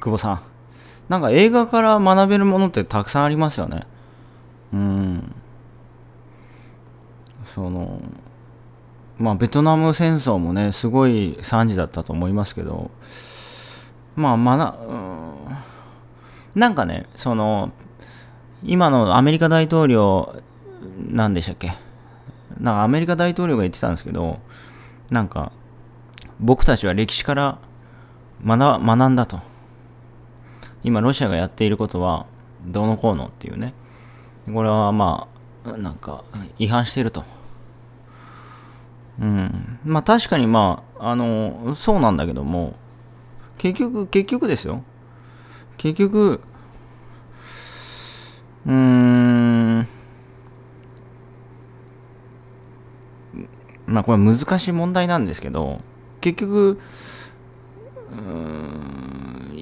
久保さん。なんか映画から学べるものってたくさんありますよね。うん。その、まあ、ベトナム戦争もね、すごい惨事だったと思いますけど、まあ、まな、うん、なんかね、その、今のアメリカ大統領、なんでしたっけなんかアメリカ大統領が言ってたんですけど、なんか、僕たちは歴史から学んだと。今ロシアがやっていることはどうのこうのっていうね。これはまあ、なんか違反していると。うん。まあ確かにまあ、あの、そうなんだけども、結局、結局ですよ。結局、うーん。まあこれ難しい問題なんですけど、結局、うーん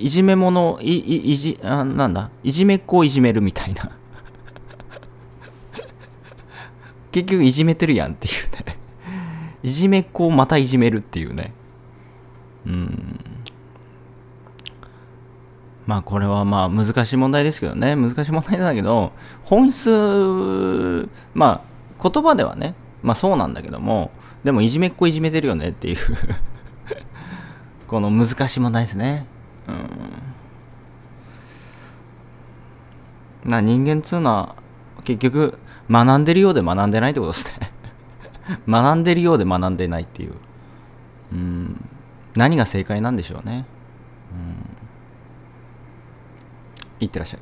いじめ者、い、い、いじ、あ、なんだ、いじめっ子をいじめるみたいな 結局いじめてるやんっていうね いじめっ子をまたいじめるっていうね。うん。まあこれはまあ難しい問題ですけどね。難しい問題なんだけど、本質、まあ言葉ではね、まあそうなんだけども、でもいじめっ子いじめてるよねっていう この難しい問題ですね。うんな人間っつうのは結局学んでるようで学んでないってことですね 学んでるようで学んでないっていううん何が正解なんでしょうねうんいってらっしゃい